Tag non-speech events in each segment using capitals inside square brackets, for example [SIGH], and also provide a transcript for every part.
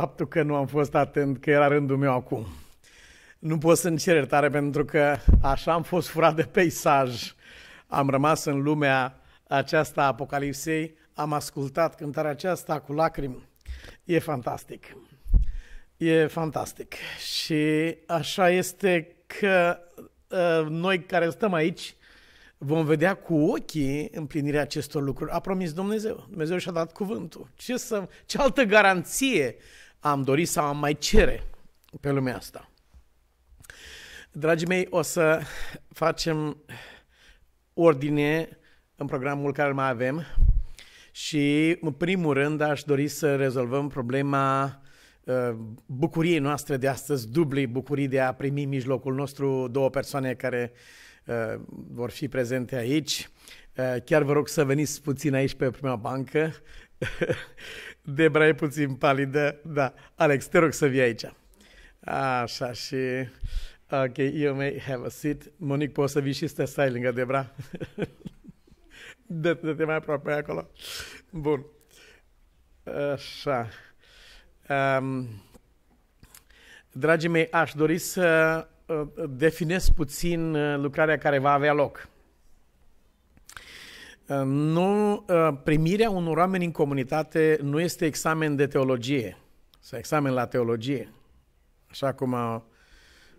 faptul că nu am fost atent, că era rândul meu acum. Nu pot să-mi cer iertare pentru că așa am fost furat de peisaj. Am rămas în lumea aceasta a Apocalipsei, am ascultat cântarea aceasta cu lacrimi. E fantastic. E fantastic. Și așa este că ă, noi care stăm aici vom vedea cu ochii împlinirea acestor lucruri. A promis Dumnezeu. Dumnezeu și-a dat cuvântul. Ce, să, ce altă garanție am dorit sau am mai cere pe lumea asta. Dragii mei, o să facem ordine în programul care mai avem și, în primul rând, aș dori să rezolvăm problema uh, bucuriei noastre de astăzi, dublei bucurii de a primi în mijlocul nostru două persoane care uh, vor fi prezente aici. Uh, chiar vă rog să veniți puțin aici pe prima bancă. [LAUGHS] Debra e puțin palidă, da. Alex, te rog să vii aici. Așa și... Ok, you may have a seat. Monic, poți să vii și să stai lângă Debra? [LAUGHS] De te de mai aproape acolo. Bun. Așa. Um, dragii mei, aș dori să uh, definez puțin uh, lucrarea care va avea loc. Ehm, nu, ehm, primirea unor oameni în comunitate nu este examen de teologie sau examen la teologie, așa cum a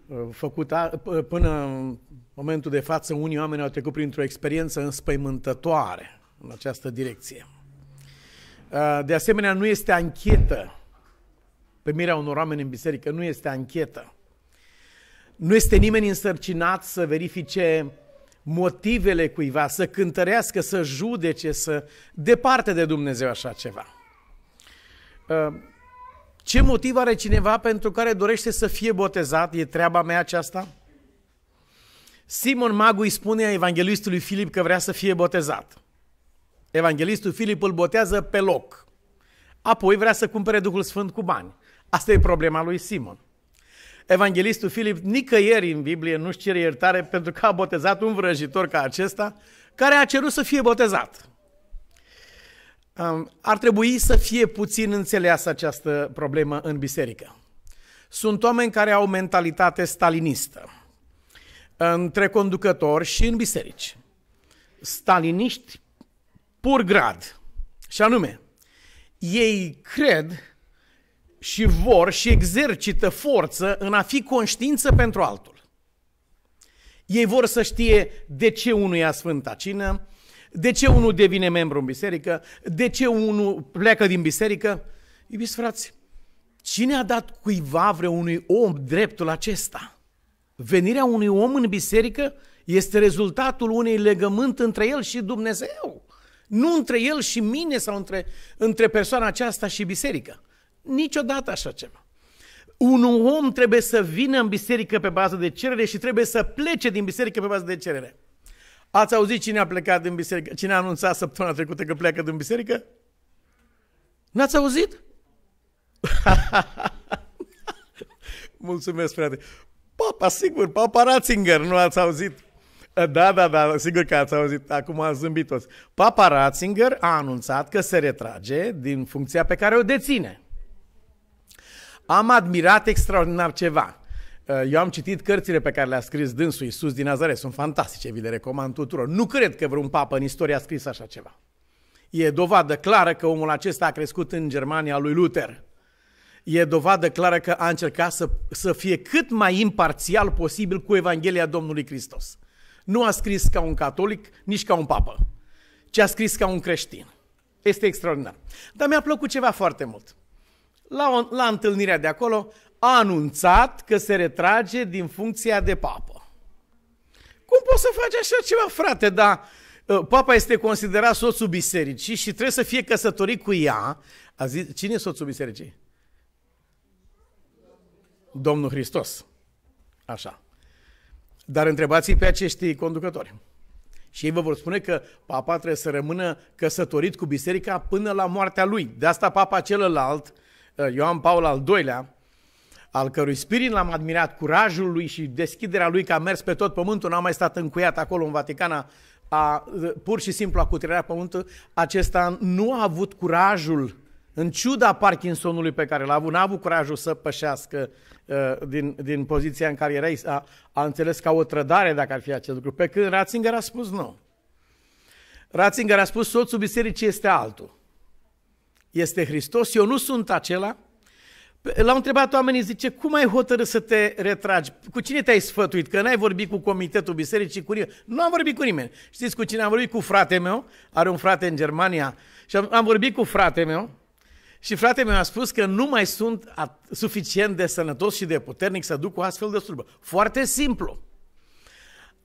ehm, făcut a, până în momentul de față unii oameni au trecut printr-o experiență înspăimântătoare în această direcție. De asemenea, nu este anchetă. Primirea unor oameni în biserică nu este anchetă. Nu este nimeni însărcinat să verifice motivele cuiva, să cântărească, să judece, să... Departe de Dumnezeu așa ceva. Ă, ce motiv are cineva pentru care dorește să fie botezat? E treaba mea aceasta? Simon Magu îi spune evanghelistului Filip că vrea să fie botezat. Evanghelistul Filip îl botează pe loc. Apoi vrea să cumpere Duhul Sfânt cu bani. Asta e problema lui Simon evanghelistul Filip nicăieri în Biblie nu-și cere iertare pentru că a botezat un vrăjitor ca acesta care a cerut să fie botezat. Ar trebui să fie puțin înțeleasă această problemă în biserică. Sunt oameni care au mentalitate stalinistă între conducători și în biserici. Staliniști pur grad. Și anume, ei cred și vor și exercită forță în a fi conștiință pentru altul. Ei vor să știe de ce unul ia Sfânta Cină, de ce unul devine membru în biserică, de ce unul pleacă din biserică. Iubiți frați, cine a dat cuiva vreunui om dreptul acesta? Venirea unui om în biserică este rezultatul unei legământ între el și Dumnezeu. Nu între el și mine sau între, între persoana aceasta și biserică. Niciodată așa ceva. Un om trebuie să vină în biserică pe bază de cerere și trebuie să plece din biserică pe bază de cerere. Ați auzit cine a plecat din biserică? Cine a anunțat săptămâna trecută că pleacă din biserică? N-ați auzit? [LAUGHS] Mulțumesc, frate. Papa, sigur, Papa Ratzinger, nu ați auzit? Da, da, da, sigur că ați auzit, acum am zâmbit toți. Papa Ratzinger a anunțat că se retrage din funcția pe care o deține am admirat extraordinar ceva. Uh, eu am citit cărțile pe care le-a scris dânsul Iisus din Nazaret, sunt fantastice, vi le recomand tuturor. Nu cred că vreun papă în istorie a scris așa ceva. E dovadă clară că omul acesta a crescut în Germania lui Luther. E dovadă clară că a încercat să, să fie cât mai imparțial posibil cu Evanghelia Domnului Hristos. Nu a scris ca un catolic, nici ca un papă, ci a scris ca un creștin. Este extraordinar. Dar mi-a plăcut ceva foarte mult la, o, la întâlnirea de acolo, a anunțat că se retrage din funcția de papă. Cum poți să faci așa ceva, frate? Dar uh, papa este considerat soțul bisericii și trebuie să fie căsătorit cu ea. A zis, cine e soțul bisericii? Domnul Hristos. Așa. Dar întrebați pe acești conducători. Și ei vă vor spune că papa trebuie să rămână căsătorit cu biserica până la moartea lui. De asta papa celălalt, uh, Uh, Ioan Paul al II-lea, al cărui spirit l-am admirat, curajul lui și deschiderea lui că a mers pe tot pământul, n-a mai stat încuiat acolo în Vaticana, a, pur și simplu a cutrerat pământul, acesta nu a avut curajul, în ciuda Parkinsonului pe care l-a avut, n-a avut curajul să pășească uh, din, din poziția în care era, a, a înțeles ca o trădare dacă ar fi acest lucru, pe când Ratzinger a spus nu. Ratzinger a spus soțul bisericii este altul este Hristos, eu nu sunt acela. L-au întrebat oamenii, zice, cum ai hotărât să te retragi? Cu cine te-ai sfătuit? Că n-ai vorbit cu comitetul bisericii, cu nimeni. Nu am vorbit cu nimeni. Știți cu cine am vorbit? Cu frate meu, are un frate în Germania. Și am, am vorbit cu frate meu, și frate meu a spus că nu mai sunt suficient de sănătos și de puternic să duc o astfel de slujbă. Foarte simplu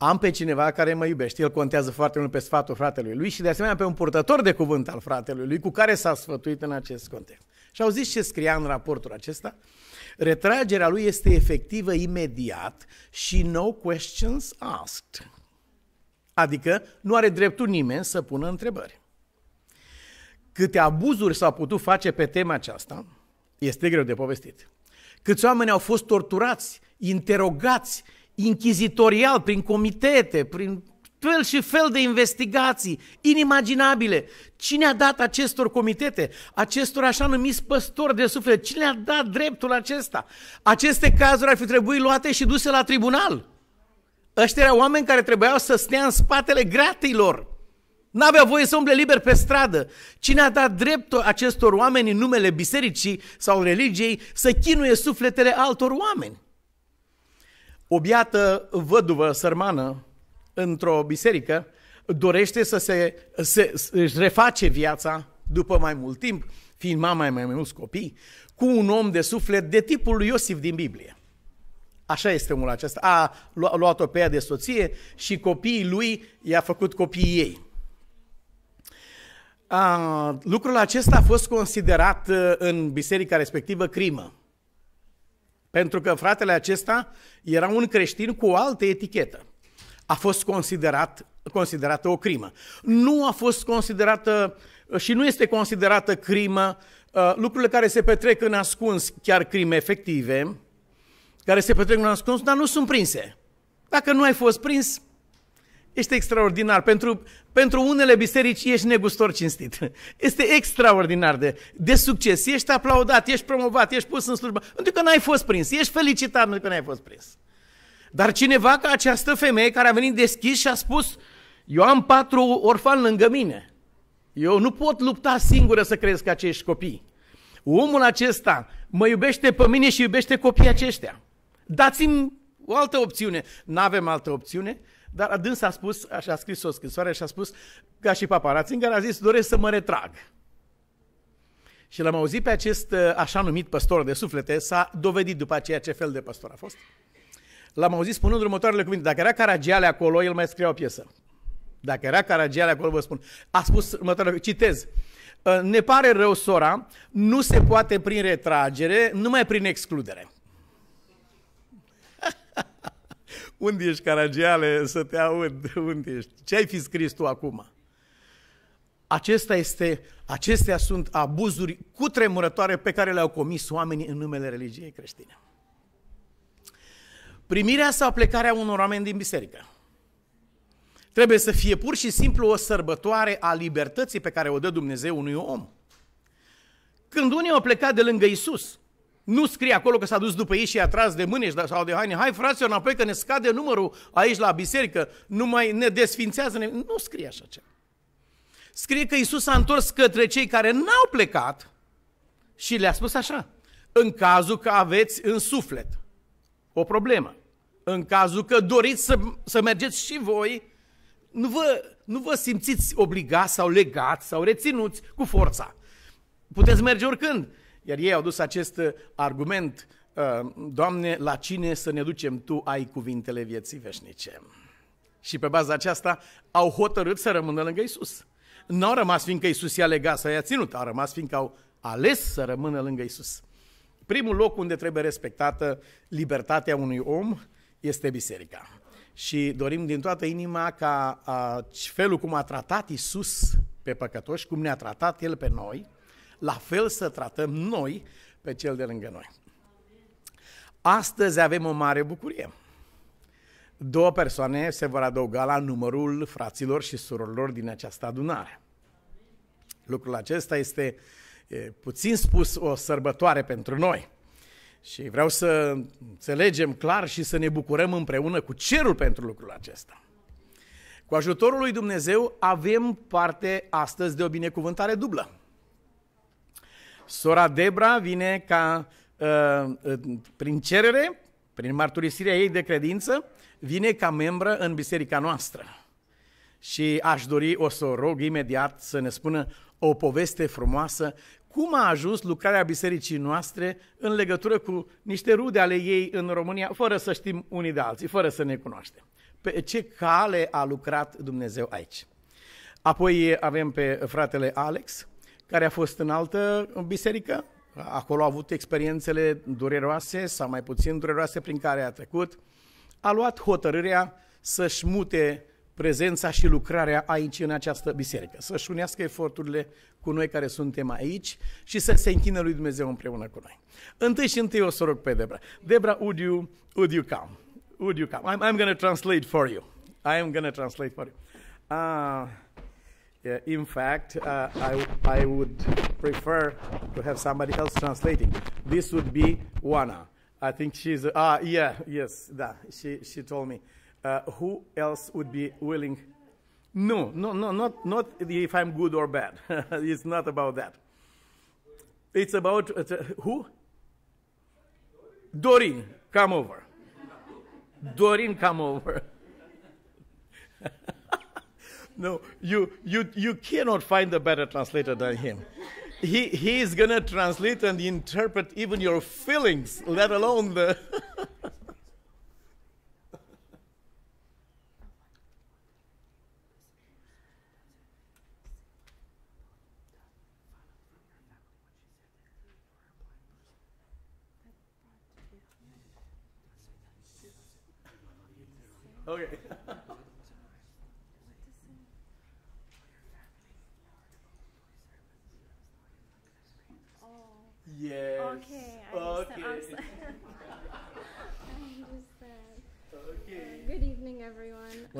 am pe cineva care mă iubește. El contează foarte mult pe sfatul fratelui lui și de asemenea pe un purtător de cuvânt al fratelui lui cu care s-a sfătuit în acest context. Și zis ce scria în raportul acesta? Retragerea lui este efectivă imediat și no questions asked. Adică nu are dreptul nimeni să pună întrebări. Câte abuzuri s-au putut face pe tema aceasta, este greu de povestit. Câți oameni au fost torturați, interogați, inchizitorial, prin comitete, prin fel și fel de investigații inimaginabile. Cine a dat acestor comitete, acestor așa numiți păstori de suflet, cine a dat dreptul acesta? Aceste cazuri ar fi trebuit luate și duse la tribunal. Ăștia erau oameni care trebuiau să stea în spatele gratilor. N-avea voie să umble liber pe stradă. Cine a dat dreptul acestor oameni în numele bisericii sau religiei să chinuie sufletele altor oameni? O biată văduvă sărmană într-o biserică dorește să se, se, își reface viața după mai mult timp, fiind mama mai mulți copii, cu un om de suflet de tipul lui Iosif din Biblie. Așa este omul acesta. A luat-o pe ea de soție și copiii lui i-a făcut copiii ei. A, lucrul acesta a fost considerat uh, în biserica respectivă crimă. Pentru că fratele acesta era un creștin cu o altă etichetă. A fost considerat, considerată o crimă. Nu a fost considerată și nu este considerată crimă uh, lucrurile care se petrec în ascuns, chiar crime efective, care se petrec în ascuns, dar nu sunt prinse. Dacă nu ai fost prins, Ești extraordinar. Pentru, pentru unele biserici ești negustor cinstit. [LAUGHS] Este extraordinar de, de succes. Ești aplaudat, ești promovat, ești pus în slujbă. Pentru că n-ai fost prins. Ești felicitat pentru că n-ai fost prins. Dar cineva ca această femeie care a venit deschis și a spus eu am patru orfani lângă mine. Eu nu pot lupta singură să cresc acești copii. Omul acesta mă iubește pe mine și iubește copiii aceștia. Dați-mi o altă opțiune. N-avem altă opțiune dar adânsa a spus, așa a scris o scrisoare și a spus, ca și Papa Ratzinger, a zis, doresc să mă retrag. Și l-am auzit pe acest uh, așa numit păstor de suflete, s-a dovedit după aceea ce fel de păstor a fost. L-am auzit spunând următoarele cuvinte, dacă era Caragiale acolo, el mai scria o piesă. Dacă era Caragiale acolo, vă spun. A spus următoarele, citez, ă, ne pare rău, sora, nu se poate prin retragere, numai prin excludere. [LAUGHS] Unde ești, Caragiale, să te aud? [LAUGHS] Unde ești? Ce ai fi scris tu acum? Acesta este, acestea sunt abuzuri cutremurătoare pe care le-au comis oamenii în numele religiei creștine. Primirea sau plecarea unor oameni din biserică. Trebuie să fie pur și simplu o sărbătoare a libertății pe care o dă Dumnezeu unui om. Când unii au plecat de lângă Isus, nu scrie acolo că s-a dus după ei și i-a tras de mâini da, sau de haine. Hai, frate, înapoi că ne scade numărul aici la biserică. Nu mai ne desfințează. Ne... Nu scrie așa ceva. Scrie că Isus s-a întors către cei care n-au plecat și le-a spus așa. În cazul că aveți în suflet o problemă, în cazul că doriți să, să mergeți și voi, nu vă, nu vă simțiți obligați sau legați sau reținuți cu forța. Puteți merge oricând, iar ei au dus acest uh, argument, uh, Doamne, la cine să ne ducem Tu ai cuvintele vieții veșnice? Și pe baza aceasta au hotărât să rămână lângă Isus. Nu au rămas fiindcă Isus i-a legat să i-a ținut, au rămas fiindcă au ales să rămână lângă Isus. Primul loc unde trebuie respectată libertatea unui om este biserica. Și dorim din toată inima ca a, felul cum a tratat Isus pe păcătoși, cum ne-a tratat El pe noi, la fel să tratăm noi pe cel de lângă noi. Astăzi avem o mare bucurie. Două persoane se vor adăuga la numărul fraților și surorilor din această adunare. Lucrul acesta este, puțin spus, o sărbătoare pentru noi. Și vreau să înțelegem clar și să ne bucurăm împreună cu cerul pentru lucrul acesta. Cu ajutorul lui Dumnezeu avem parte astăzi de o binecuvântare dublă. Sora Debra vine ca, uh, uh, prin cerere, prin marturisirea ei de credință, vine ca membră în biserica noastră. Și aș dori, o să o rog imediat să ne spună o poveste frumoasă cum a ajuns lucrarea bisericii noastre în legătură cu niște rude ale ei în România, fără să știm unii de alții, fără să ne cunoaștem. Pe ce cale a lucrat Dumnezeu aici? Apoi avem pe fratele Alex, care a fost în altă biserică, acolo a avut experiențele dureroase sau mai puțin dureroase prin care a trecut, a luat hotărârea să-și mute prezența și lucrarea aici în această biserică, să-și unească eforturile cu noi care suntem aici și să se închină lui Dumnezeu împreună cu noi. Întâi și întâi o să rog pe Debra. Debra, would you, would you come? Would you come? I'm, I'm going to translate for you. I am going to translate for you. Ah... Uh, Yeah, uh, in fact, uh, I, I would prefer to have somebody else translating. This would be Juana. I think she's, uh, ah, uh, yeah, yes, da. she, she told me. Uh, who else would be willing? No, no, no, not, not if I'm good or bad. [LAUGHS] it's not about that. It's about uh, who? Doreen, come over. Doreen, come over. [LAUGHS] No, you, you, you cannot find a better translator than him. He, he is going to translate and interpret even your feelings, let alone the. [LAUGHS]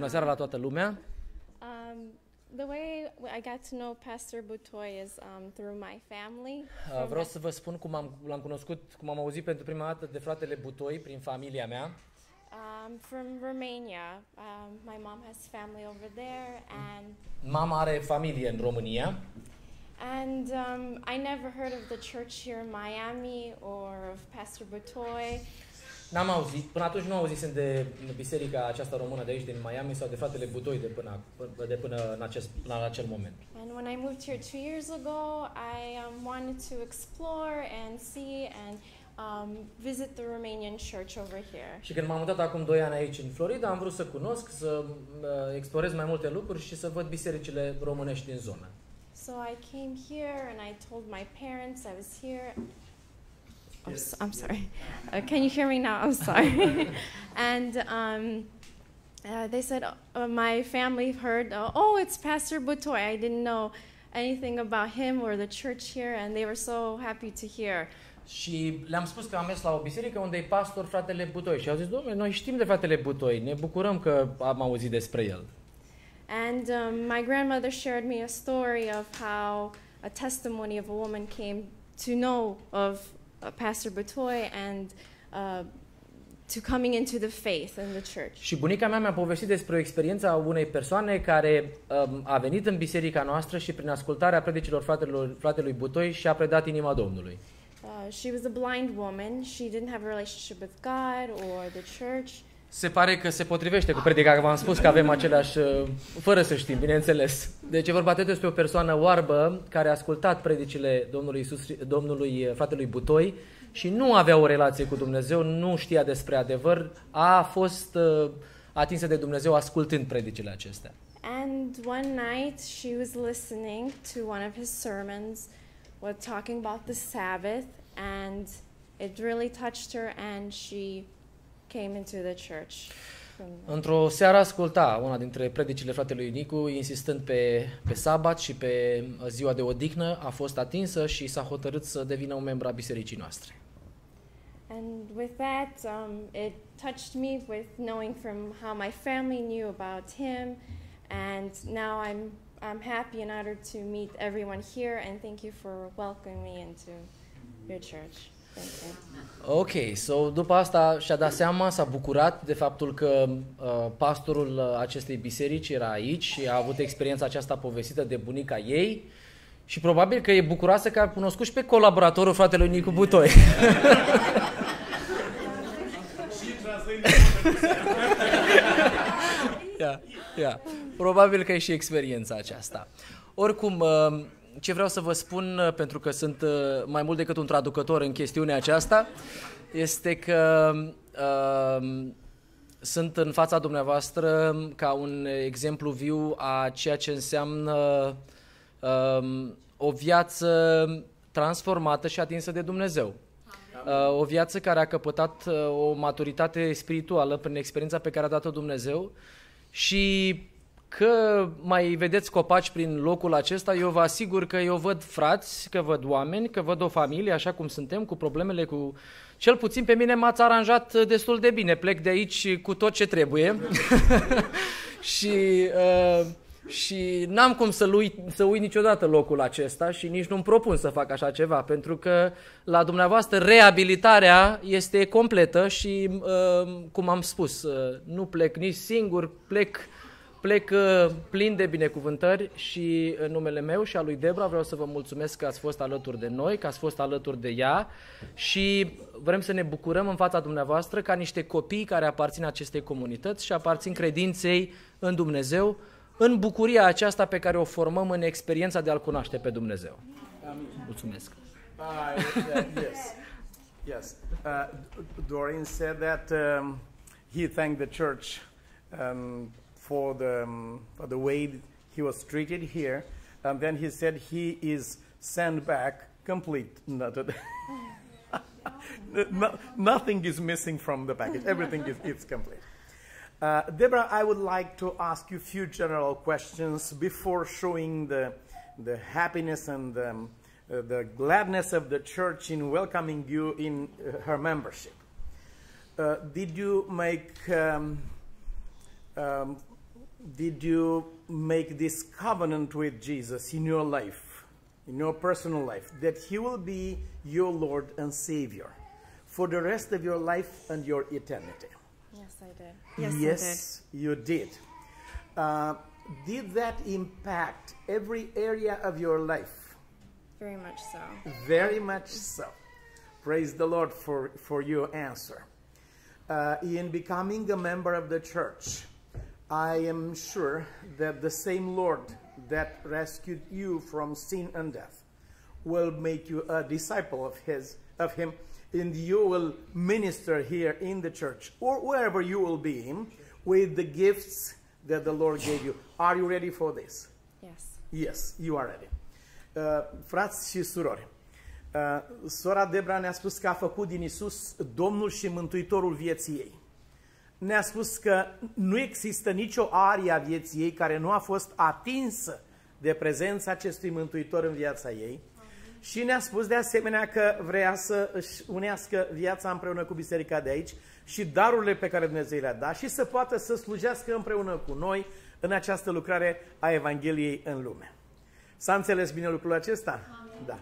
Bună seara la toată lumea. Um, the way I got to know Pastor Butoy is um, through my family. Uh, vreau să vă spun cum am, l-am cunoscut, cum am auzit pentru prima dată de fratele Butoi prin familia mea. Um, from Romania. Um, my mom has family over there and Mama are familie în România. And um, I never heard of the church here in Miami or of Pastor Butoy. N-am auzit, până atunci nu auzisem de biserica aceasta română de aici, din Miami, sau de fratele Budoi de până, de până în acest, la acel moment. And when I moved here two years ago, I um, wanted to explore and see and um, visit the Romanian church over here. Și când m-am mutat acum 2 ani aici în Florida, am vrut să cunosc, să uh, explorez mai multe lucruri și să văd bisericile românești din zonă. So I came here and I told my parents I was here I'm, yes. so, I'm sorry. Uh, can you hear me now? I'm sorry. [LAUGHS] and um, uh, they said, uh, my family heard, uh, oh, it's Pastor Butoy. I didn't know anything about him or the church here, and they were so happy to hear. Și le-am spus că am mers la o biserică unde e pastor fratele Butoi și au zis, domnule, noi știm de fratele Butoi, ne bucurăm că am auzit despre el. And um, my grandmother shared me a story of how a testimony of a woman came to know of Uh, Pastor Batoy and uh, to coming into the faith and the church. Și bunica mea mi-a povestit despre experiența unei persoane care um, a venit în biserica noastră și prin ascultarea predicilor fratelor, fratelui Butoi și-a predat inima Domnului. Uh, she was a blind woman. She didn't have a relationship with God or the church se pare că se potrivește cu predica, că v-am spus că avem aceleași, uh, fără să știm, bineînțeles. Deci e vorba atât despre o persoană oarbă care a ascultat predicile Domnului, Iisus, Domnului uh, fratelui Butoi și nu avea o relație cu Dumnezeu, nu știa despre adevăr, a fost uh, atinsă de Dumnezeu ascultând predicile acestea. And one night she was listening to one of his sermons, was talking about the Sabbath, and it really touched her and she came into the church. Într-o seară asculta una dintre predicile fratelui Nicu, insistând pe, pe sabat și pe uh, ziua de odihnă, a fost atinsă și s-a hotărât să devină un membru a bisericii noastre. And with that, um, it touched me with knowing from how my family knew about him, and now I'm I'm happy and honored to meet everyone here, and thank you for welcoming me into your church. Ok, so după asta și-a dat seama, s-a bucurat de faptul că uh, pastorul uh, acestei biserici era aici și a avut experiența aceasta povestită de bunica ei și probabil că e bucuroasă că a cunoscut și pe colaboratorul fratelui Nicu Butoi. yeah, [LAUGHS] yeah. [LAUGHS] Probabil că e și experiența aceasta. Oricum, uh, ce vreau să vă spun, uh, pentru că sunt uh, mai mult decât un traducător în chestiunea aceasta, este că uh, sunt în fața dumneavoastră ca un exemplu viu a ceea ce înseamnă uh, o viață transformată și atinsă de Dumnezeu. Uh, o viață care a căpătat uh, o maturitate spirituală prin experiența pe care a dat-o Dumnezeu și că mai vedeți copaci prin locul acesta, eu vă asigur că eu văd frați, că văd oameni, că văd o familie, așa cum suntem, cu problemele, cu... Cel puțin pe mine m-ați aranjat destul de bine, plec de aici cu tot ce trebuie [LAUGHS] și, uh, și n-am cum să, lui, să uit niciodată locul acesta și nici nu-mi propun să fac așa ceva, pentru că la dumneavoastră reabilitarea este completă și, uh, cum am spus, uh, nu plec nici singur, plec uh, Plec plin de binecuvântări și în numele meu și al lui Debra vreau să vă mulțumesc că ați fost alături de noi, că ați fost alături de ea și vrem să ne bucurăm în fața dumneavoastră ca niște copii care aparțin acestei comunități și aparțin credinței în Dumnezeu, în bucuria aceasta pe care o formăm în experiența de a-L cunoaște pe Dumnezeu. Amin. Mulțumesc. Ah, yes. Yes. Uh, Doreen said that um, he thanked the church um, for the, um, for the way he was treated here. And then he said he is sent back complete. [LAUGHS] nothing is missing from the package. Everything is it's complete. Uh, Deborah, I would like to ask you a few general questions before showing the, the happiness and the, um, uh, the gladness of the church in welcoming you in uh, her membership. Uh, did you make um, um, did you make this covenant with Jesus in your life, in your personal life, that he will be your Lord and Savior for the rest of your life and your eternity? Yes, I did. Yes, yes I did. you did. Uh, did that impact every area of your life? Very much so. Very much so. Praise the Lord for, for your answer. Uh, in becoming a member of the church, I am sure that the same Lord that rescued you from sin and death will make you a disciple of his of him and you will minister here in the church or wherever you will be with the gifts that the Lord gave you. Are you ready for this? Yes. Yes, you are ready. Uh, frați și surori, uh, sora Debra ne-a spus că a făcut din Isus Domnul și Mântuitorul vieții ei. ne-a spus că nu există nicio arie a vieții ei care nu a fost atinsă de prezența acestui Mântuitor în viața ei. Și ne-a spus de asemenea că vrea să își unească viața împreună cu biserica de aici și darurile pe care Dumnezeu le-a dat și să poată să slujească împreună cu noi în această lucrare a Evangheliei în lume. S-a înțeles bine lucrul acesta? Amin. Da.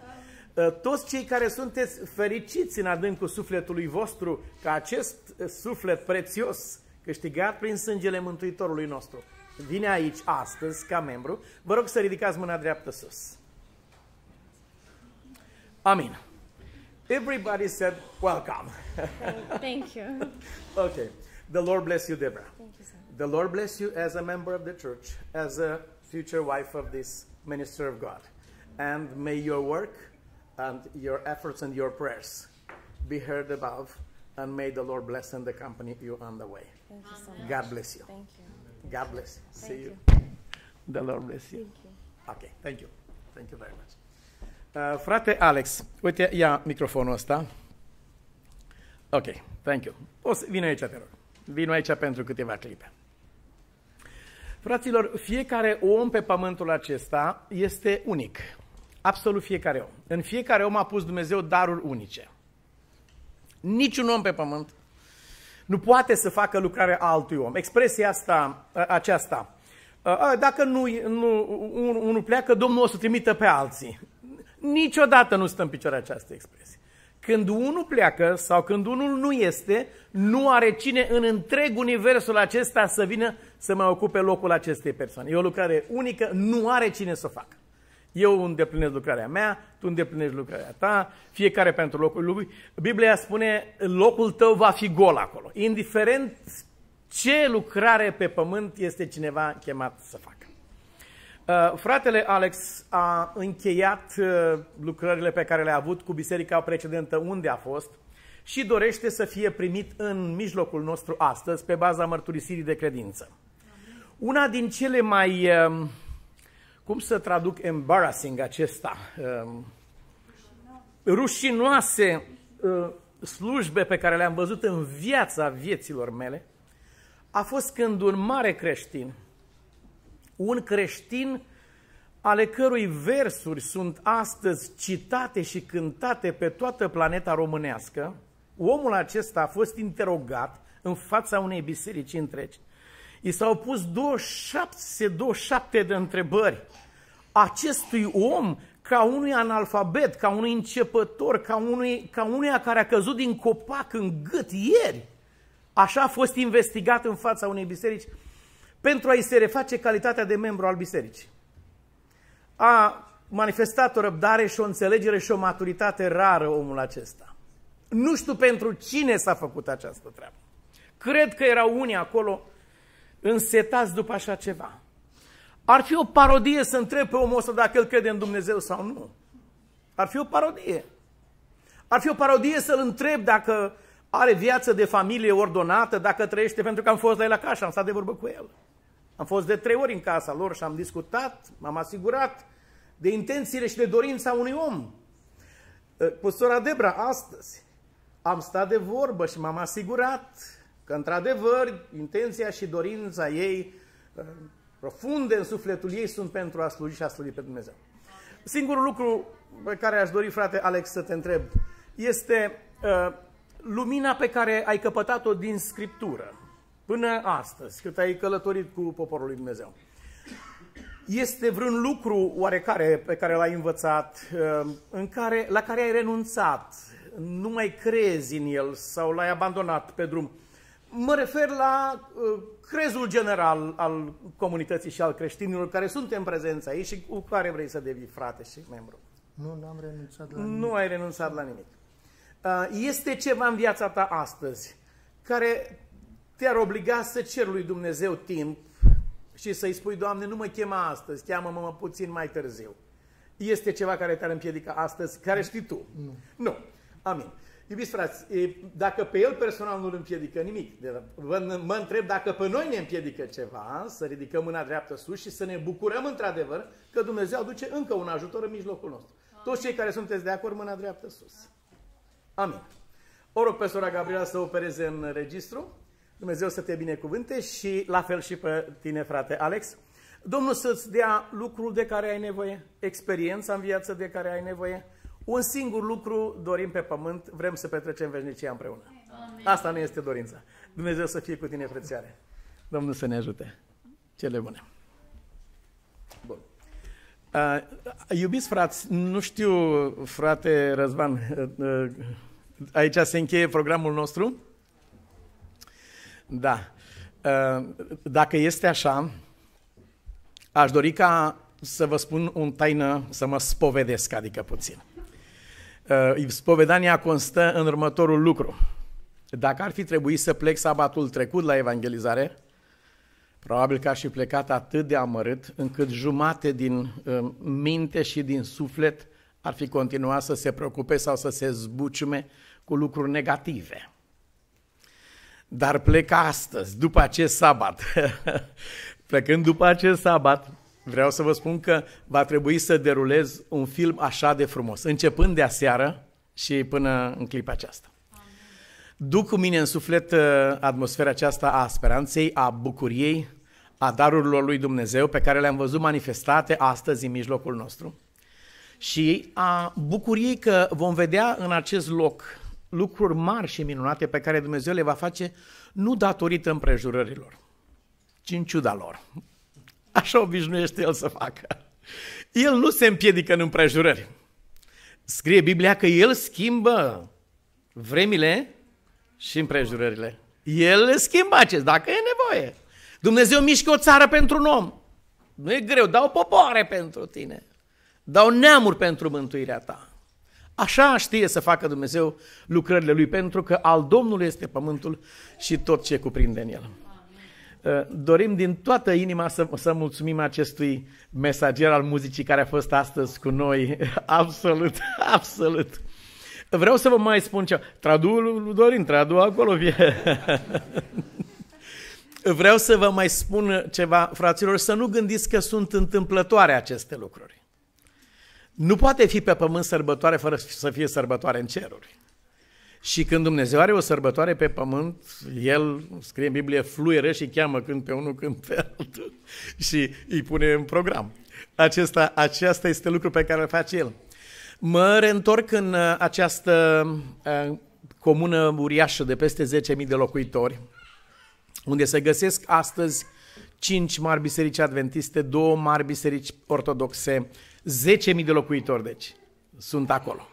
Ă, toți cei care sunteți fericiți în adâncul sufletului vostru, ca acest ă, suflet prețios câștigat prin sângele Mântuitorului nostru vine aici astăzi ca membru, vă rog să ridicați mâna dreaptă sus. Amin. Everybody said welcome. [LAUGHS] Thank you. [LAUGHS] okay. The Lord bless you, Deborah. Thank you, sir. The Lord bless you as a member of the church, as a future wife of this minister of God. And may your work and your efforts and your prayers be heard above, and may the Lord bless and accompany you on the way. Thank you so much. God bless you. Thank you. God bless you. Thank See you. you. The Lord bless you. Thank you. Okay, thank you. Thank you very much. Uh, frate Alex, uite, ia microfonul ăsta. Ok, thank you. O să vin aici, te rog. Vin aici pentru câteva clipe. Fraților, fiecare om pe pământul acesta este unic. Absolut fiecare om. În fiecare om a pus Dumnezeu daruri unice. Niciun om pe pământ nu poate să facă lucrarea altui om. Expresia asta, aceasta, dacă nu, nu, unul pleacă, Domnul o să trimită pe alții. Niciodată nu stă în picioare această expresie. Când unul pleacă sau când unul nu este, nu are cine în întreg universul acesta să vină să mai ocupe locul acestei persoane. E o lucrare unică, nu are cine să o facă. Eu îndeplinesc lucrarea mea, tu îndeplinești lucrarea ta, fiecare pentru locul lui. Biblia spune, locul tău va fi gol acolo. Indiferent ce lucrare pe pământ este cineva chemat să facă. Uh, fratele Alex a încheiat uh, lucrările pe care le-a avut cu biserica precedentă unde a fost și dorește să fie primit în mijlocul nostru astăzi pe baza mărturisirii de credință. Una din cele mai uh, cum să traduc embarrassing acesta? Ehm, rușinoase ehm, slujbe pe care le-am văzut în viața vieților mele a fost când un mare creștin, un creștin ale cărui versuri sunt astăzi citate și cântate pe toată planeta românească, omul acesta a fost interogat în fața unei biserici întregi I s-au pus 27, 27 de întrebări acestui om ca unui analfabet, ca unui începător, ca, unui, ca unuia care a căzut din copac în gât ieri. Așa a fost investigat în fața unei biserici pentru a-i se reface calitatea de membru al bisericii. A manifestat o răbdare și o înțelegere și o maturitate rară omul acesta. Nu știu pentru cine s-a făcut această treabă. Cred că erau unii acolo însetați după așa ceva. Ar fi o parodie să întreb pe omul ăsta dacă el crede în Dumnezeu sau nu. Ar fi o parodie. Ar fi o parodie să-l întreb dacă are viață de familie ordonată, dacă trăiește, pentru că am fost la el acasă, am stat de vorbă cu el. Am fost de trei ori în casa lor și am discutat, m-am asigurat de intențiile și de dorința unui om. Ă, cu sora Debra, astăzi, am stat de vorbă și m-am asigurat Că într-adevăr, intenția și dorința ei uh, profunde în sufletul ei sunt pentru a sluji și a sluji pe Dumnezeu. Singurul lucru pe care aș dori, frate Alex, să te întreb este uh, lumina pe care ai căpătat-o din Scriptură până astăzi, cât ai călătorit cu poporul lui Dumnezeu. Este vreun lucru oarecare pe care l-ai învățat, uh, în care, la care ai renunțat, nu mai crezi în el sau l-ai abandonat pe drum? Mă refer la uh, crezul general al comunității și al creștinilor care suntem prezenți aici și cu care vrei să devii frate și membru. Nu, n-am renunțat la nimic. Nu ai renunțat la nimic. Uh, este ceva în viața ta astăzi care te-ar obliga să cer lui Dumnezeu timp și să-i spui, Doamne, nu mă chema astăzi, cheamă-mă puțin mai târziu. Este ceva care te-ar împiedica astăzi, care știi tu. Nu. Nu. Amin. Iubiți frați, dacă pe el personal nu îl împiedică nimic, mă întreb dacă pe noi ne împiedică ceva, să ridicăm mâna dreaptă sus și să ne bucurăm într-adevăr că Dumnezeu aduce încă un ajutor în mijlocul nostru. Toți cei care sunteți de acord, mâna dreaptă sus. Amin. O rog pe sora Gabriela să opereze în registru. Dumnezeu să te binecuvânte și la fel și pe tine, frate Alex. Domnul să-ți dea lucrul de care ai nevoie, experiența în viață de care ai nevoie, un singur lucru dorim pe pământ, vrem să petrecem veșnicia împreună. Amen. Asta nu este dorința. Dumnezeu să fie cu tine, frățioare. Domnul să ne ajute. Cele bune. Bun. Uh, iubiți frați, nu știu, frate Răzvan, uh, aici se încheie programul nostru? Da. Uh, dacă este așa, aș dori ca să vă spun un taină, să mă spovedesc, adică puțin. Uh, spovedania constă în următorul lucru. Dacă ar fi trebuit să plec sabatul trecut la evangelizare, probabil că aș fi plecat atât de amărât încât jumate din uh, minte și din suflet ar fi continuat să se preocupe sau să se zbuciume cu lucruri negative. Dar plec astăzi, după acest sabat. [LAUGHS] Plecând după acest sabat, Vreau să vă spun că va trebui să derulez un film așa de frumos, începând de aseară și până în clipa aceasta. Duc cu mine în suflet uh, atmosfera aceasta a speranței, a bucuriei, a darurilor lui Dumnezeu pe care le-am văzut manifestate astăzi în mijlocul nostru și a bucuriei că vom vedea în acest loc lucruri mari și minunate pe care Dumnezeu le va face nu datorită împrejurărilor, ci în ciuda lor. Așa obișnuiește el să facă. El nu se împiedică în împrejurări. Scrie Biblia că el schimbă vremile și împrejurările. El le schimbă acest, dacă e nevoie. Dumnezeu mișcă o țară pentru un om. Nu e greu, dau popoare pentru tine. Dau neamuri pentru mântuirea ta. Așa știe să facă Dumnezeu lucrările lui, pentru că al Domnului este pământul și tot ce cuprinde în el. Eh, dorim din toată inima să, să mulțumim acestui mesager al muzicii care a fost astăzi cu noi. [LAUGHS] Absolut, [LAUGHS] absolut. Vreau să vă mai spun ceva. Tradu Dorin, tradu acolo. [LAUGHS] Vreau să vă mai spun ceva, fraților, să nu gândiți că sunt întâmplătoare aceste lucruri. Nu poate fi pe pământ sărbătoare fără să fie sărbătoare în ceruri. Și când Dumnezeu are o sărbătoare pe pământ, El, scrie în Biblie, fluieră și cheamă când pe unul, când pe altul [LAUGHS] și îi pune în program. Acesta, aceasta este lucru pe care îl face El. Mă reîntorc în uh, această uh, comună uriașă de peste 10.000 de locuitori, unde se găsesc astăzi 5 mari biserici adventiste, 2 mari biserici ortodoxe, 10.000 de locuitori, deci, sunt acolo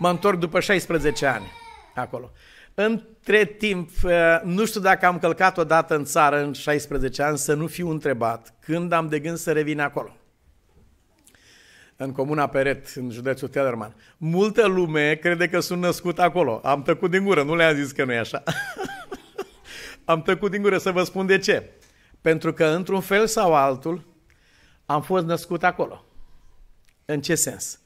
mă întorc după 16 ani acolo. Între timp, uh, nu știu dacă am călcat odată în țară în 16 ani să nu fiu întrebat când am de gând să revin acolo. În comuna Peret, în județul Tellerman. Multă lume crede că sunt născut acolo. Am tăcut din gură, nu le-am zis că nu e așa. [LAUGHS] am tăcut din gură să vă spun de ce. Pentru că într-un fel sau altul am fost născut acolo. În ce sens?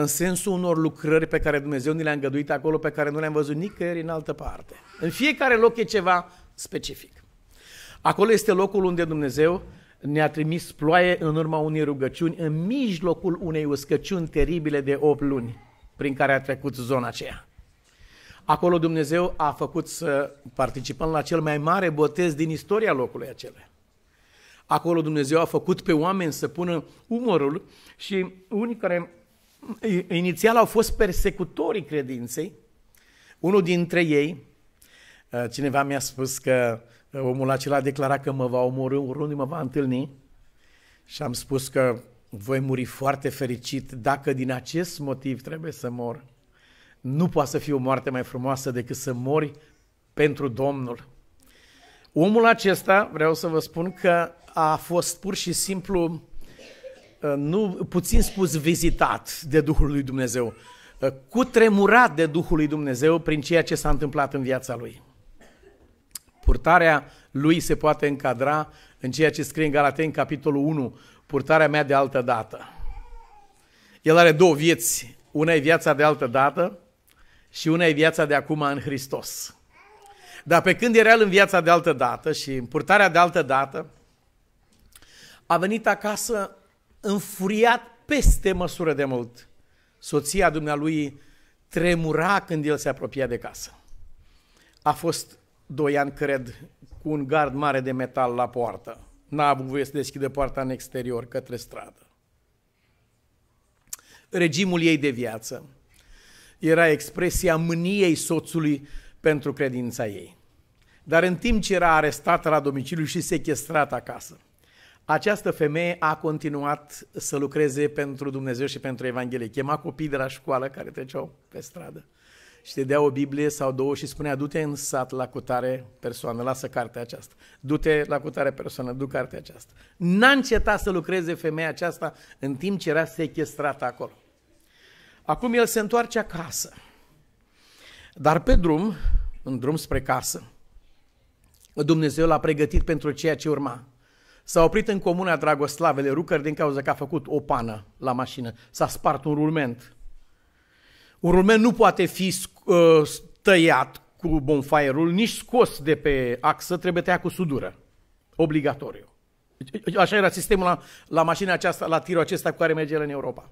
în sensul unor lucrări pe care Dumnezeu ni le-a îngăduit acolo, pe care nu le-am văzut nicăieri în altă parte. În fiecare loc e ceva specific. Acolo este locul unde Dumnezeu ne-a trimis ploaie în urma unei rugăciuni, în mijlocul unei uscăciuni teribile de 8 luni prin care a trecut zona aceea. Acolo Dumnezeu a făcut să participăm la cel mai mare botez din istoria locului acele. Acolo Dumnezeu a făcut pe oameni să pună umorul și unii care inițial au fost persecutorii credinței. Unul dintre ei, uh, cineva mi-a spus că uh, omul acela declarat că mă va omorâ oriunde mă va întâlni și am spus că voi muri foarte fericit dacă din acest motiv trebuie să mor. Nu poate să fie o moarte mai frumoasă decât să mori pentru Domnul. Omul acesta, vreau să vă spun că a fost pur și simplu Uh, nu puțin spus vizitat de Duhul lui Dumnezeu, uh, cu tremurat de Duhul lui Dumnezeu prin ceea ce s-a întâmplat în viața lui. Purtarea lui se poate încadra în ceea ce scrie în Galateni, capitolul 1, purtarea mea de altă dată. El are două vieți, una e viața de altă dată și una e viața de acum în Hristos. Dar pe când era el în viața de altă dată și în purtarea de altă dată, a venit acasă înfuriat peste măsură de mult. Soția dumnealui tremura când el se apropia de casă. A fost doi ani, cred, cu un gard mare de metal la poartă. N-a avut voie să deschidă poarta în exterior, către stradă. Regimul ei de viață era expresia mâniei soțului pentru credința ei. Dar în timp ce era arestată la domiciliu și sechestrată acasă, această femeie a continuat să lucreze pentru Dumnezeu și pentru Evanghelie. Chema copii de la școală care treceau pe stradă și te dea o Biblie sau două și spunea du-te în sat la cutare persoană, lasă cartea aceasta, du-te la cutare persoană, du cartea aceasta. N-a încetat să lucreze femeia aceasta în timp ce era sequestrată acolo. Acum el se întoarce acasă, dar pe drum, în drum spre casă, Dumnezeu l-a pregătit pentru ceea ce urma. S-a oprit în comuna Dragoslavele Rucăr din cauza că a făcut o pană la mașină. S-a spart un rulment. Un rulment nu poate fi uh, tăiat cu bonfire-ul, nici scos de pe axă, trebuie tăiat cu sudură. Obligatoriu. Așa era sistemul la, la mașina aceasta, la tirul acesta cu care merge în Europa.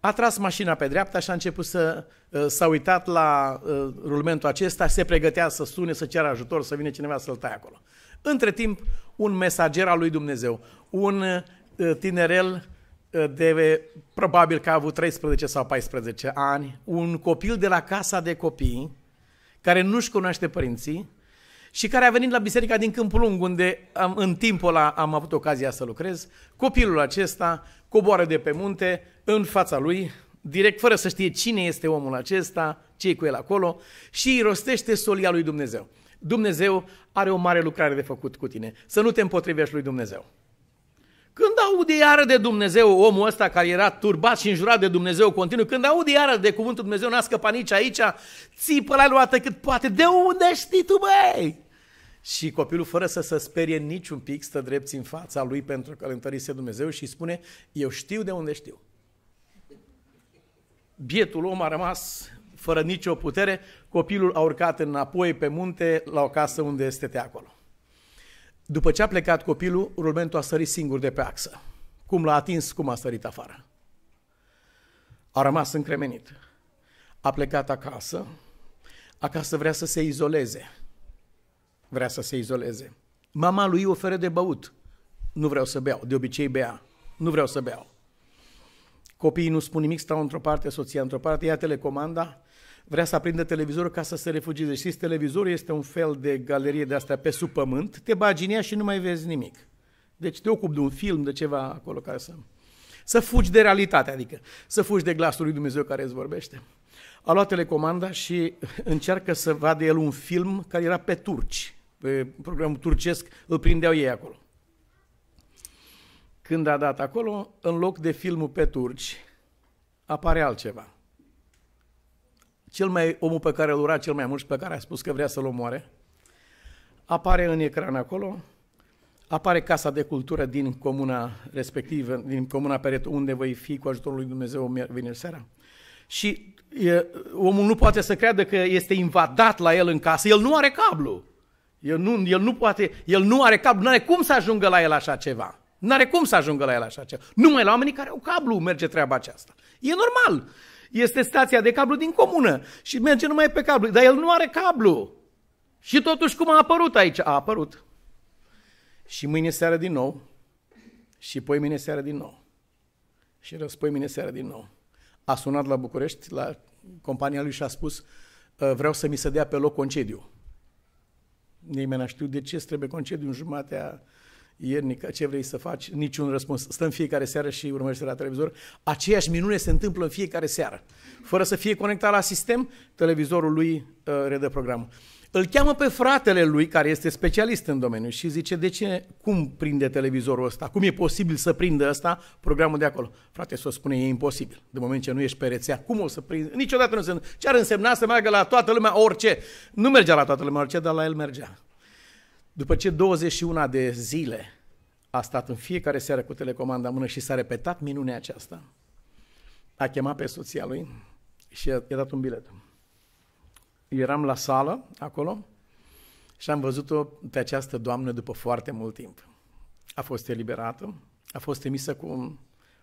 A tras mașina pe dreapta și a început să ă, s-a uitat la ă, rulmentul acesta, se pregătea să sune, să ceară ajutor, să vine cineva să-l taie acolo. Între timp, un mesager al lui Dumnezeu, un uh, tinerel uh, de, probabil că a avut 13 sau 14 ani, un copil de la casa de copii, care nu-și cunoaște părinții și care a venit la biserica din Câmpul Lung, unde am, în timpul ăla am avut ocazia să lucrez, copilul acesta coboară de pe munte în fața lui, direct, fără să știe cine este omul acesta, ce e cu el acolo, și îi rostește solia lui Dumnezeu. Dumnezeu are o mare lucrare de făcut cu tine. Să nu te împotrivești lui Dumnezeu. Când aude iară de Dumnezeu omul ăsta care era turbat și înjurat de Dumnezeu continuu, când aude iară de cuvântul Dumnezeu, n-a scăpat nici aici, țipă la luată cât poate. De unde știi tu, băi? Și copilul, fără să se sperie niciun pic, stă drept în fața lui pentru că îl întărise Dumnezeu și spune, eu știu de unde știu. Bietul om a rămas fără nicio putere, copilul a urcat înapoi pe munte la o casă unde stătea acolo. După ce a plecat copilul, rulmentul a sărit singur de pe axă. Cum l-a atins, cum a sărit afară. A rămas încremenit. A plecat acasă. Acasă vrea să se izoleze. Vrea să se izoleze. Mama lui oferă de băut. Nu vreau să beau. De obicei bea. Nu vreau să beau. Copiii nu spun nimic, stau într-o parte, soția într-o parte, Ia telecomanda, vrea să aprindă televizorul ca să se refugieze. Știți, televizorul este un fel de galerie de astea pe sub pământ, te bagi în ea și nu mai vezi nimic. Deci te ocupi de un film, de ceva acolo ca să... Să fugi de realitate, adică să fugi de glasul lui Dumnezeu care îți vorbește. A luat telecomanda și [LAUGHS] încearcă să vadă el un film care era pe turci. Pe programul turcesc îl prindeau ei acolo. Când a dat acolo, în loc de filmul pe turci, apare altceva cel mai, omul pe care îl ura cel mai mult și pe care a spus că vrea să-l omoare, apare în ecran acolo, apare Casa de Cultură din comuna respectivă, din comuna Peret, unde voi fi cu ajutorul lui Dumnezeu vineri seara. Și e, omul nu poate să creadă că este invadat la el în casă. El nu are cablu. El nu, el nu poate, el nu are cablu, nu are cum să ajungă la el așa ceva. Nu are cum să ajungă la el așa ceva. Numai la oamenii care au cablu merge treaba aceasta. E normal este stația de cablu din comună și merge numai pe cablu, dar el nu are cablu. Și totuși cum a apărut aici? A apărut. Și mâine seară din nou, și poi mine seară din nou, și răspoi mine seară din nou. A sunat la București, la compania lui și a spus, ă, vreau să mi se dea pe loc concediu. Nimeni nu știu de ce îți trebuie concediu în jumatea iernică, ce vrei să faci, niciun răspuns. Stăm fiecare seară și urmărește la televizor. Aceeași minune se întâmplă în fiecare seară. Fără să fie conectat la sistem, televizorul lui uh, redă programul. Îl cheamă pe fratele lui, care este specialist în domeniu, și zice, de ce, cum prinde televizorul ăsta? Cum e posibil să prindă ăsta programul de acolo? Frate, să o spune, e imposibil. De moment ce nu ești pe rețea, cum o să prinde? Niciodată nu se... Ce ar însemna să meargă la toată lumea orice? Nu mergea la toată lumea orice, dar la el mergea. După ce 21 de zile a stat în fiecare seară cu telecomanda în mână și s-a repetat minunea aceasta, a chemat pe soția lui și i-a, dat un bilet. Eram la sală, acolo, și am văzut-o pe această doamnă după foarte mult timp. A fost eliberată, a fost emisă cu un,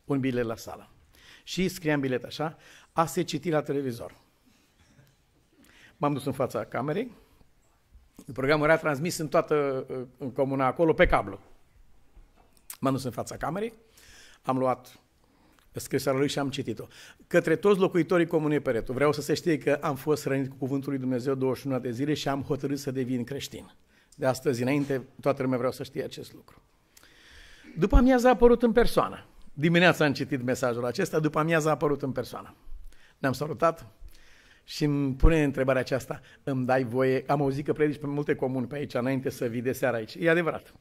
un bilet la sală. Și scriam bilet așa, a se citi la televizor. M-am dus în fața camerei, Programul era transmis în toată uh, în comuna acolo, pe cablu. M-am dus în fața camerei, am luat scrisoarea lui și am citit-o. Către toți locuitorii comunei Peretu, vreau să se știe că am fost rănit cu Cuvântul lui Dumnezeu 21 de zile și am hotărât să devin creștin. De astăzi înainte, toată lumea vreau să știe acest lucru. După amiază a apărut în persoană. Dimineața am citit mesajul acesta, după amiază a apărut în persoană. Ne-am salutat, și îmi pune întrebarea aceasta, îmi dai voie, am auzit că predici pe multe comuni pe aici, înainte să vii de seara aici. E adevărat.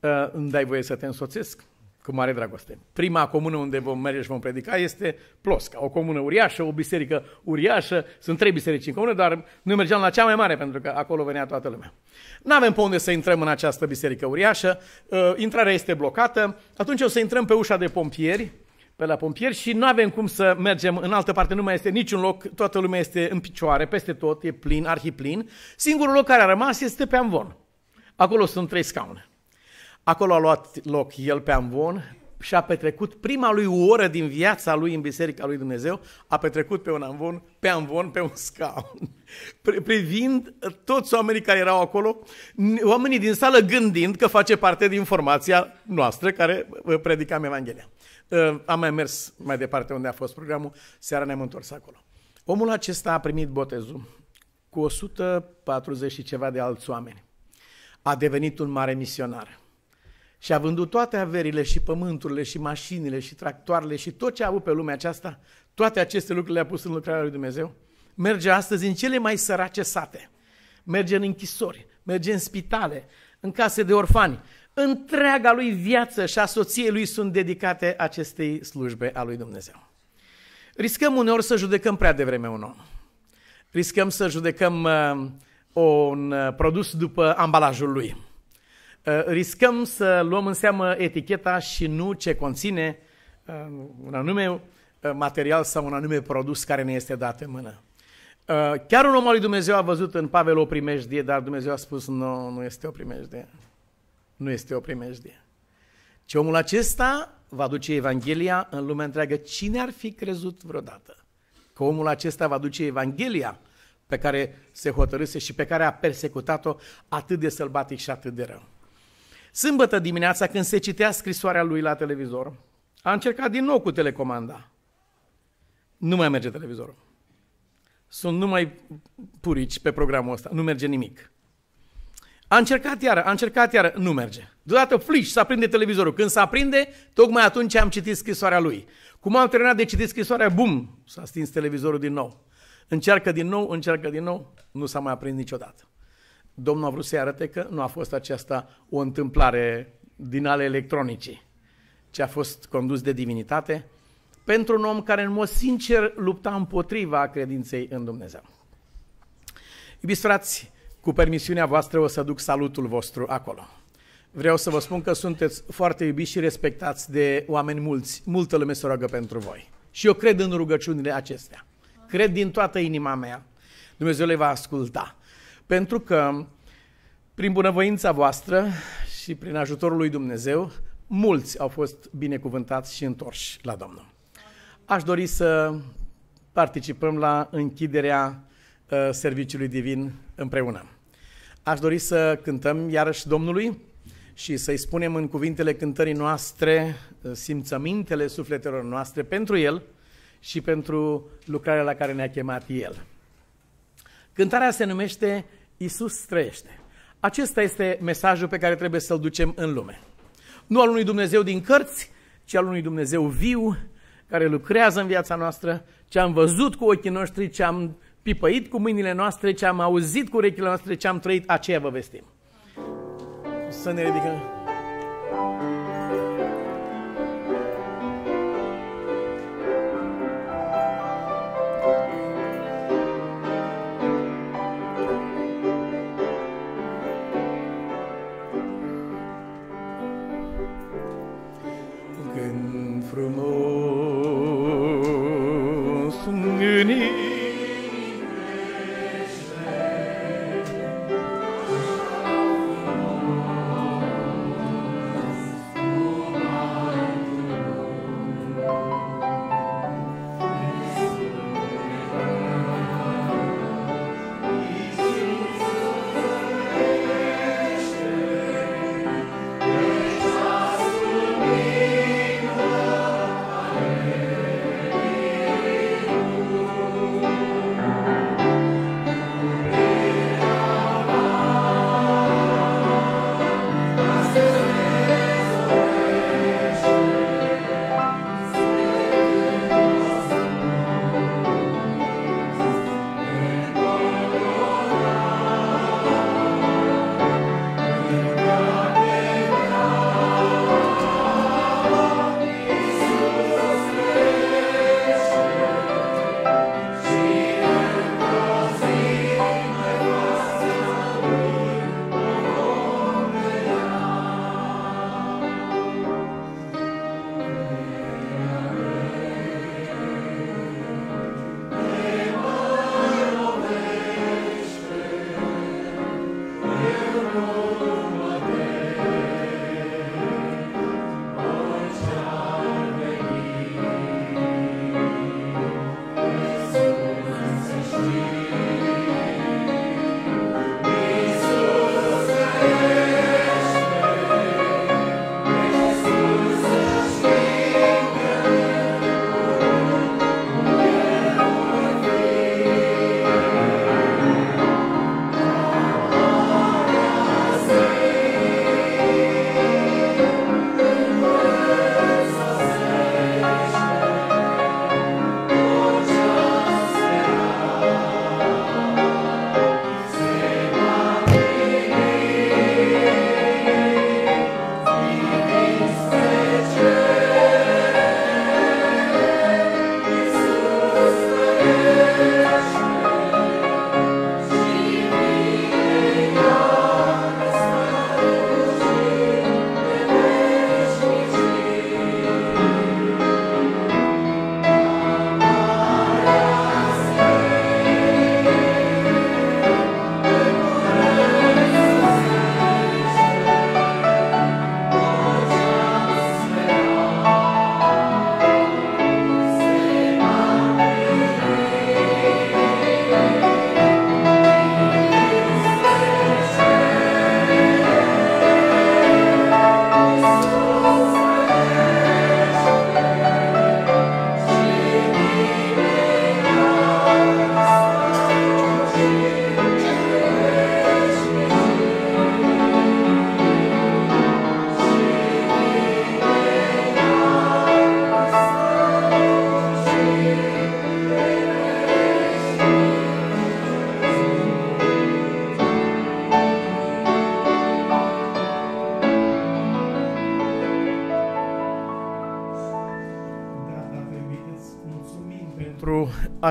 Uh, îmi dai voie să te însoțesc? Cu mare dragoste. Prima comună unde vom merge și vom predica este Plosca, o comună uriașă, o biserică uriașă. Sunt trei biserici în comună, dar noi mergeam la cea mai mare pentru că acolo venea toată lumea. Nu avem pe unde să intrăm în această biserică uriașă, uh, intrarea este blocată, atunci o să intrăm pe ușa de pompieri, pe la pompieri și nu avem cum să mergem în altă parte, nu mai este niciun loc, toată lumea este în picioare, peste tot, e plin, arhiplin. Singurul loc care a rămas este pe Amvon. Acolo sunt trei scaune. Acolo a luat loc el pe Amvon și a petrecut prima lui oră din viața lui în biserica lui Dumnezeu, a petrecut pe un amvon, pe amvon, pe un scaun, privind toți oamenii care erau acolo, oamenii din sală gândind că face parte din formația noastră care predicam Evanghelia. Am mai mers mai departe unde a fost programul, seara ne-am întors acolo. Omul acesta a primit botezul cu 140 și ceva de alți oameni. A devenit un mare misionar. Și a vândut toate averile și pământurile și mașinile și tractoarele și tot ce a avut pe lumea aceasta, toate aceste lucruri le-a pus în lucrarea lui Dumnezeu. Merge astăzi în cele mai sărace sate. Merge în închisori, merge în spitale, în case de orfani. Întreaga lui viață și a soției lui sunt dedicate acestei slujbe a lui Dumnezeu. Riscăm uneori să judecăm prea devreme un om. Riscăm să judecăm uh, un uh, produs după ambalajul lui. Uh, riscăm să luăm în seamă eticheta și nu ce conține un anume material sau un anume produs care ne este dat în mână. Uh, chiar un om al lui Dumnezeu a văzut în Pavel o primejdie, dar Dumnezeu a spus, nu, nu este o primejdie. Nu este o primejdie. Ce omul acesta va duce Evanghelia în lumea întreagă. Cine ar fi crezut vreodată că omul acesta va duce Evanghelia pe care se hotărâse și pe care a persecutat-o atât de sălbatic și atât de rău? Sâmbătă dimineața, când se citea scrisoarea lui la televizor, a încercat din nou cu telecomanda. Nu mai merge televizorul. Sunt numai purici pe programul ăsta, nu merge nimic. A încercat iară, a încercat iară, nu merge. Deodată fliș, să aprinde televizorul. Când se aprinde, tocmai atunci am citit scrisoarea lui. Cum am terminat de citit scrisoarea, bum, s-a stins televizorul din nou. Încearcă din nou, încearcă din nou, nu s-a mai aprins niciodată. Domnul a vrut să-i arate că nu a fost aceasta o întâmplare din ale electronice, ci a fost condus de divinitate pentru un om care în mod sincer lupta împotriva credinței în Dumnezeu. Iubiți frați, cu permisiunea voastră o să duc salutul vostru acolo. Vreau să vă spun că sunteți foarte iubiți și respectați de oameni mulți. Multă lume se roagă pentru voi. Și eu cred în rugăciunile acestea. Cred din toată inima mea. Dumnezeu le va asculta. Pentru că prin bunăvoința voastră și prin ajutorul lui Dumnezeu, mulți au fost binecuvântați și întorși la Domnul. Aș dori să participăm la închiderea uh, serviciului divin împreună. Aș dori să cântăm iarăși Domnului și să-i spunem în cuvintele cântării noastre uh, simțămintele sufletelor noastre pentru El și pentru lucrarea la care ne-a chemat El. Cântarea se numește Isus trăiește. Acesta este mesajul pe care trebuie să-l ducem în lume. Nu al unui Dumnezeu din cărți, ci al unui Dumnezeu viu, care lucrează în viața noastră, ce am văzut cu ochii noștri, ce am pipăit cu mâinile noastre, ce am auzit cu urechile noastre, ce am trăit, aceea vă vestim. Să ne ridicăm.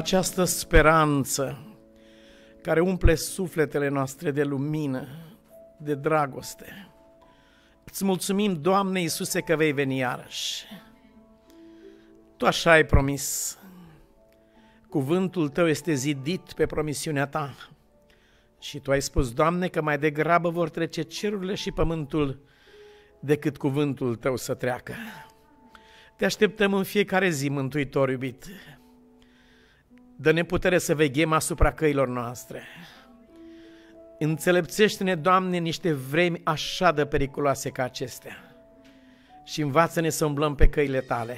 această speranță care umple sufletele noastre de lumină, de dragoste. Îți mulțumim, Doamne Iisuse, că vei veni iarăși. Tu așa ai promis. Cuvântul tău este zidit pe promisiunea ta. Și tu ai spus, Doamne, că mai degrabă vor trece cerurile și pământul decât cuvântul tău să treacă. Te așteptăm în fiecare zi, Mântuitor iubit. Dă-ne putere să veghem asupra căilor noastre. Înțelepțește-ne, Doamne, niște vremi așa de periculoase ca acestea și învață-ne să umblăm pe căile Tale.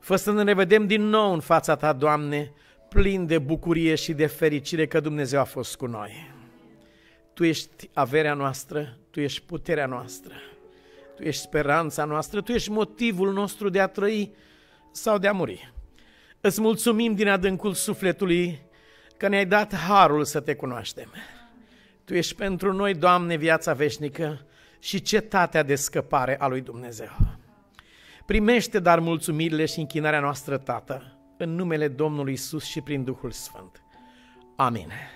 Fă să ne vedem din nou în fața Ta, Doamne, plin de bucurie și de fericire că Dumnezeu a fost cu noi. Tu ești averea noastră, Tu ești puterea noastră, Tu ești speranța noastră, Tu ești motivul nostru de a trăi sau de a muri. Îți mulțumim din adâncul sufletului că ne-ai dat harul să te cunoaștem. Tu ești pentru noi, Doamne, viața veșnică și cetatea de scăpare a lui Dumnezeu. Primește dar mulțumirile și închinarea noastră, Tată, în numele Domnului Isus și prin Duhul Sfânt. Amin.